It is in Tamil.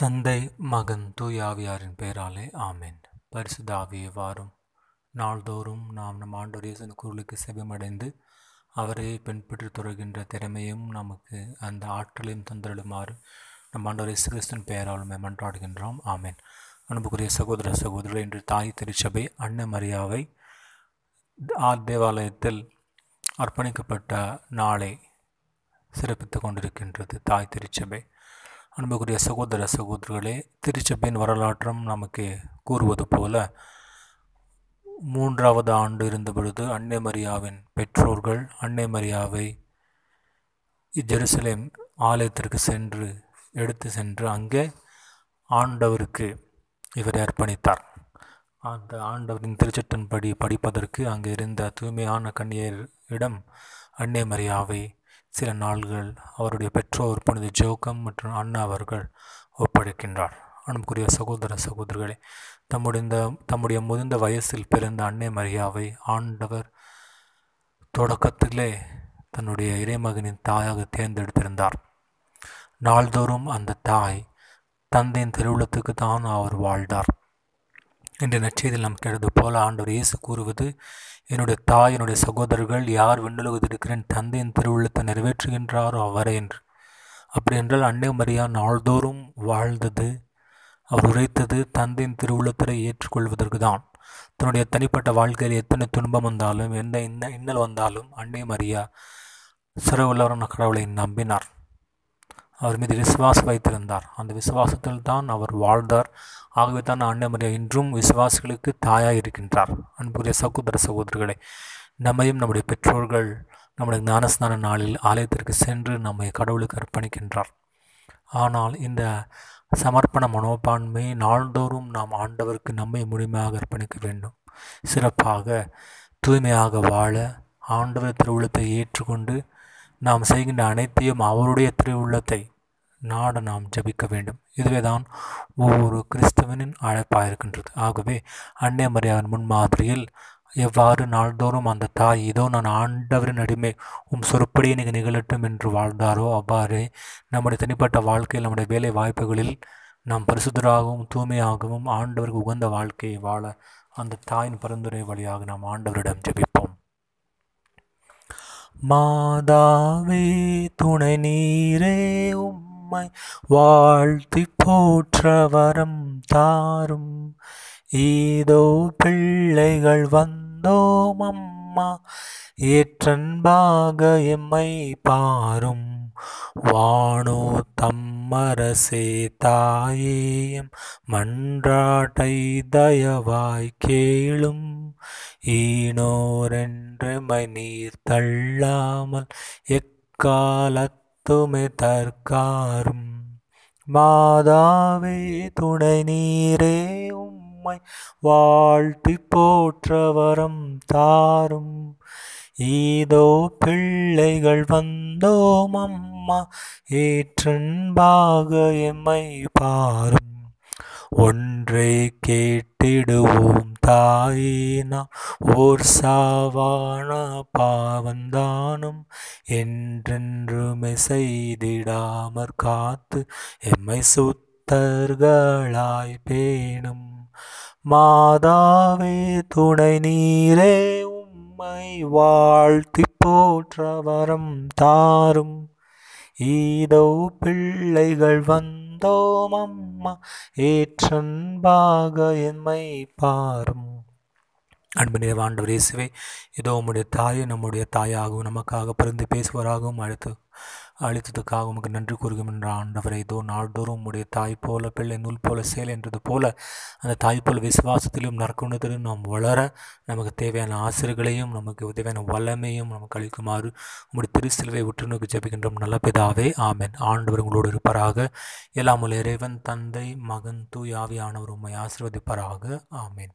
தந்தை மகன் தூயாவியாரின் பெயராலே ஆமேன் பரிசுதாவிய வாரும் நாள்தோறும் நாம் நம் ஆண்டோரியசன் குரலுக்கு செபமடைந்து அவரை பின்பற்றி தொடர்கின்ற திறமையும் நமக்கு அந்த ஆற்றலையும் தந்தருளுமாறு நம் ஆண்டோர் இயேசு கிறிஸ்தன் பெயராலுமே மன்றாடுகின்றோம் ஆமேன் அன்புக்குரிய சகோதர சகோதரர் இன்று தாய் திருச்சபை அன்ன மரியாவை ஆர் தேவாலயத்தில் அர்ப்பணிக்கப்பட்ட நாளை சிறப்பித்து கொண்டிருக்கின்றது தாய் திருச்சபை அன்புக்குரிய சகோதர சகோதரர்களே திருச்சபையின் வரலாற்றம் நமக்கு கூறுவது போல மூன்றாவது ஆண்டு இருந்தபொழுது அன்னை மரியாவின் பெற்றோர்கள் அன்னை மரியாவை ஜெருசலேம் ஆலயத்திற்கு சென்று எடுத்து சென்று அங்கே ஆண்டவருக்கு இவர் அர்ப்பணித்தார் அந்த ஆண்டவரின் திருச்சட்டன்படி படிப்பதற்கு அங்கே இருந்த தூய்மையான கண்ணியரிடம் அன்னே மரியாவை சில நாள்கள் அவருடைய பெற்றோர் புனித ஜோகம் மற்றும் அண்ணா அவர்கள் ஒப்படைக்கின்றார் அன்புக்குரிய சகோதர சகோதரர்களே தம்முடைய இந்த தம்முடைய முதிர்ந்த வயசில் பிறந்த அன்னை மரியாவை ஆண்டவர் தொடக்கத்திலே தன்னுடைய இறைமகனின் தாயாக தேர்ந்தெடுத்திருந்தார் நாள்தோறும் அந்த தாய் தந்தையின் திருவுள்ளத்துக்கு தான் அவர் வாழ்ந்தார் இன்று நச்செய்தில் நாம் கேட்டது போல ஆண்டவர் இயேசு கூறுவது என்னுடைய தாய் என்னுடைய சகோதரர்கள் யார் விண்ணுலகத்திருக்கிறேன் தந்தையின் திருவுள்ளத்தை நிறைவேற்றுகின்றாரோ அவரே என்று அப்படி என்றால் அன்னை மரியா நாள்தோறும் வாழ்ந்தது அவர் உரைத்தது தந்தையின் திருவுள்ளத்தை ஏற்றுக்கொள்வதற்கு தான் தன்னுடைய தனிப்பட்ட வாழ்க்கையில் எத்தனை துன்பம் வந்தாலும் எந்த இன்னல் வந்தாலும் அன்னை மரியா சிறவுள்ளவரான கடவுளை நம்பினார் அவர் மீது விசுவாசம் வைத்திருந்தார் அந்த விசுவாசத்தில் தான் அவர் வாழ்ந்தார் ஆகவே தான் ஆண்டமரியா இன்றும் விசுவாசிகளுக்கு தாயாக இருக்கின்றார் அன்புரிய சகோதர சகோதரர்களே நம்மையும் நம்முடைய பெற்றோர்கள் நம்முடைய ஞானஸ்நான நாளில் ஆலயத்திற்கு சென்று நம்மை கடவுளுக்கு அர்ப்பணிக்கின்றார் ஆனால் இந்த சமர்ப்பண மனோபான்மை நாள்தோறும் நாம் ஆண்டவருக்கு நம்மை முழுமையாக அர்ப்பணிக்க வேண்டும் சிறப்பாக தூய்மையாக வாழ ஆண்டவர் திருவுள்ளத்தை ஏற்றுக்கொண்டு நாம் செய்கின்ற அனைத்தையும் அவருடைய திருவுள்ளத்தை நாட நாம் ஜபிக்க வேண்டும் இதுவே தான் ஒவ்வொரு கிறிஸ்தவனின் அழைப்பாக இருக்கின்றது ஆகவே அன்னை மரியாவின் முன்மாதிரியில் எவ்வாறு நாள்தோறும் அந்த தாய் இதோ நான் ஆண்டவரின் அடிமை உம் சொற்படியே நீங்கள் நிகழட்டும் என்று வாழ்ந்தாரோ அவ்வாறு நம்முடைய தனிப்பட்ட வாழ்க்கையில் நம்முடைய வேலை வாய்ப்புகளில் நாம் பரிசுத்தராகவும் தூய்மையாகவும் ஆண்டவருக்கு உகந்த வாழ்க்கையை வாழ அந்த தாயின் பரிந்துரை வழியாக நாம் ஆண்டவரிடம் ஜபிப்போம் மாதாவே துணை நீரே உம் உம்மை வாழ்த்தி போற்ற வரம் தாரும் ஏதோ பிள்ளைகள் வந்தோம் அம்மா ஏற்றன்பாக எம்மை பாரும் வானோ தம்மரசே தாயேயம் மன்றாட்டை தயவாய் கேளும் ஈனோரென்று மணீர் தள்ளாமல் எக்காலத் துமே தற்காரும் மாதாவே துணை நீரே உம்மை வாழ்த்தி போற்ற வரம் தாரும் ஏதோ பிள்ளைகள் வந்தோம் அம்மா ஏற்றன்பாக எம்மை பாரும் ஒன்றை கேட்டிடுவோம் தாயினா ஓர் சாவான பாவந்தானும் என்றென்றுமே செய்திடாமற் காத்து எம்மை சுத்தர்களாய் பேணும் மாதாவே துணை நீரே உம்மை வாழ்த்தி போற்ற வரம் தாரும் ஈதோ பிள்ளைகள் வந்து தந்தோம் அம்மா ஏற்றன்பாக என்மை பாரும் அன்பனித ஆண்டவர் இயேசுவே இதோ உம்முடைய தாயை நம்முடைய தாயாகவும் நமக்காக பிறந்து பேசுவராகவும் அழைத்து அழைத்ததுக்காக உமக்கு நன்றி கூறுகும் என்ற ஆண்டவரை இதோ நாள்தோறும் உம்முடைய தாய் போல பிள்ளை நூல் போல செயல் என்றது போல அந்த தாய் போல விசுவாசத்திலும் நற்குணத்திலும் நாம் வளர நமக்கு தேவையான ஆசிரியர்களையும் நமக்கு தேவையான வளமையும் நமக்கு அளிக்குமாறு உம்முடைய திருச்சிலுவை உற்று நோக்கி ஜபிக்கின்றோம் நல்ல பிதாவே ஆமேன் ஆண்டவர் உங்களோடு இருப்பாராக எல்லாம் இறைவன் தந்தை மகன் தூயாவியானவர் உண்மை ஆசிர்வதிப்பாராக ஆமேன்